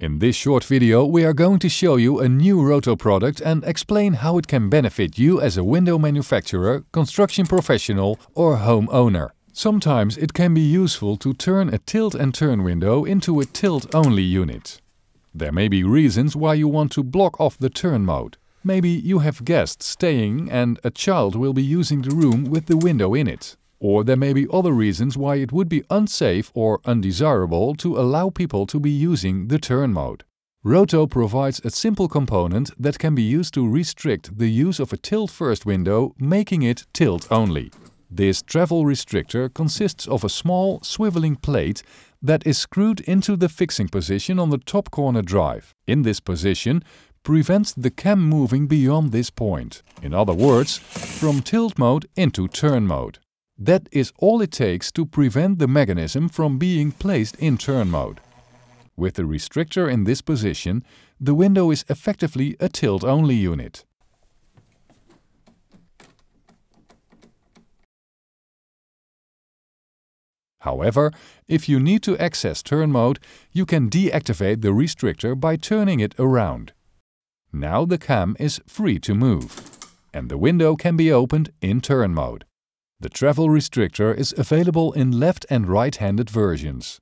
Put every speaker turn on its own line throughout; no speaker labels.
In this short video we are going to show you a new Roto product and explain how it can benefit you as a window manufacturer, construction professional or home owner. Sometimes it can be useful to turn a tilt and turn window into a tilt only unit. There may be reasons why you want to block off the turn mode. Maybe you have guests staying and a child will be using the room with the window in it. Or there may be other reasons why it would be unsafe or undesirable to allow people to be using the turn mode. Roto provides a simple component that can be used to restrict the use of a tilt first window, making it tilt only. This travel restrictor consists of a small swiveling plate that is screwed into the fixing position on the top corner drive. In this position prevents the cam moving beyond this point. In other words, from tilt mode into turn mode. That is all it takes to prevent the mechanism from being placed in turn mode. With the restrictor in this position, the window is effectively a tilt-only unit. However, if you need to access turn mode, you can deactivate the restrictor by turning it around. Now the cam is free to move, and the window can be opened in turn mode. The travel restrictor is available in left and right-handed versions.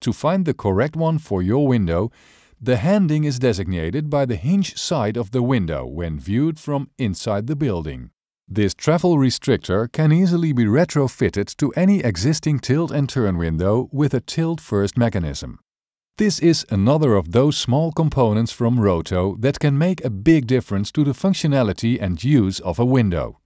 To find the correct one for your window, the handing is designated by the hinge side of the window when viewed from inside the building. This travel restrictor can easily be retrofitted to any existing tilt and turn window with a tilt first mechanism. This is another of those small components from Roto that can make a big difference to the functionality and use of a window.